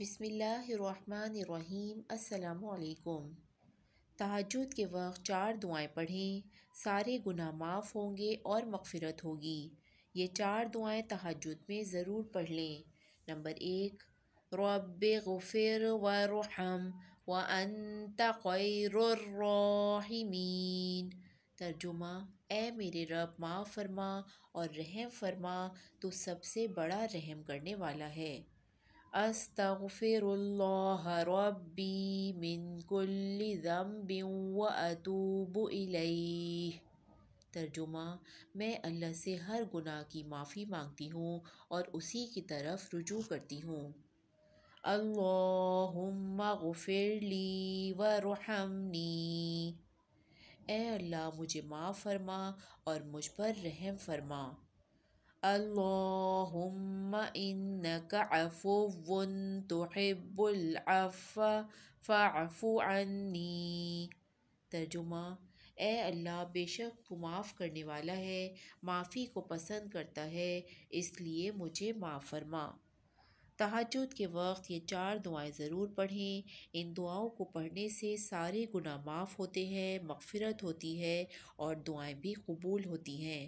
بسم اللہ الرحمن الرحیم السلام علیکم تحجد کے وقت چار دعائیں پڑھیں سارے گناہ معاف ہوں گے اور مغفرت ہوگی یہ چار دعائیں تحجد میں ضرور پڑھ لیں نمبر ایک رب و رحم و خیر الراحمین ترجمہ اے میرے رب معاف فرما اور رحم فرما تو سب سے بڑا رحم کرنے والا ہے استغفر ربی من کل ذنب و اتوب الیہ ترجمہ میں اللہ سے ہر گناہ کی معافی مانگتی ہوں اور اسی کی طرف رجوع کرتی ہوں اللہم غفر لی ورحمنی اے اللہ مجھے معاف فرما اور مجھ پر رحم فرما عفو تحب العفو فاعف عنی ترجمہ اے اللہ بے شک کو معاف کرنے والا ہے معافی کو پسند کرتا ہے اس لیے مجھے معاف فرما تحجد کے وقت یہ چار دعائیں ضرور پڑھیں ان دعاؤں کو پڑھنے سے سارے گناہ معاف ہوتے ہیں مغفرت ہوتی ہے اور دعائیں بھی قبول ہوتی ہیں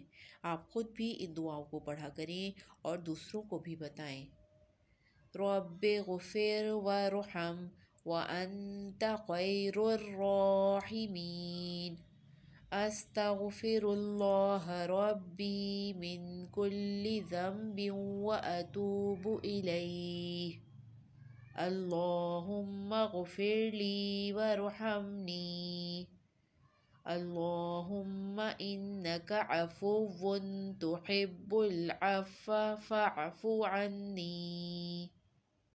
آپ خود بھی ان دعاؤں کو پڑھا کریں اور دوسروں کو بھی بتائیں رب غفر و رحم و الراحمین أستغفر الله ربي من كل ذنب وأتوب إليه اللهم اغفر لي وارحمني اللهم إنك عفو تحب العفو فاعف عني